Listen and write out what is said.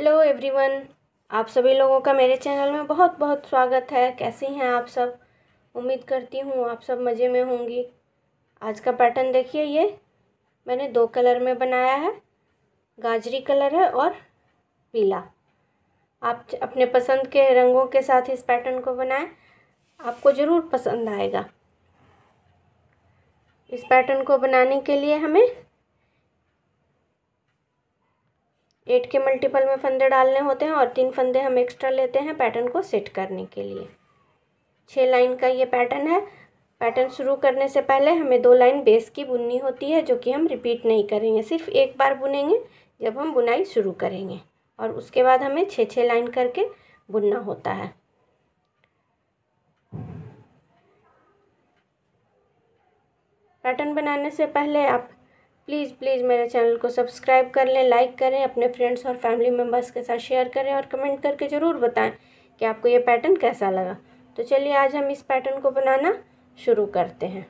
hello everyone आप सभी लोगों का मेरे चैनल में बहुत बहुत स्वागत है कैसे हैं आप सब उम्मीद करती हूँ आप सब मज़े में होंगी आज का पैटर्न देखिए ये मैंने दो कलर में बनाया है गाजरी कलर है और पीला आप अपने पसंद के रंगों के साथ इस पैटर्न को बनाएं आपको ज़रूर पसंद आएगा इस पैटर्न को बनाने के लिए हमें एट के मल्टीपल में फंदे डालने होते हैं और तीन फंदे हम एक्स्ट्रा लेते हैं पैटर्न को सेट करने के लिए छः लाइन का ये पैटर्न है पैटर्न शुरू करने से पहले हमें दो लाइन बेस की बुननी होती है जो कि हम रिपीट नहीं करेंगे सिर्फ एक बार बुनेंगे जब हम बुनाई शुरू करेंगे और उसके बाद हमें छः छः लाइन करके बुनना होता है पैटर्न बनाने से पहले आप प्लीज़ प्लीज़ मेरे चैनल को सब्सक्राइब कर लें लाइक करें अपने फ्रेंड्स और फैमिली मेम्बर्स के साथ शेयर करें और कमेंट करके ज़रूर बताएं कि आपको ये पैटर्न कैसा लगा तो चलिए आज हम इस पैटर्न को बनाना शुरू करते हैं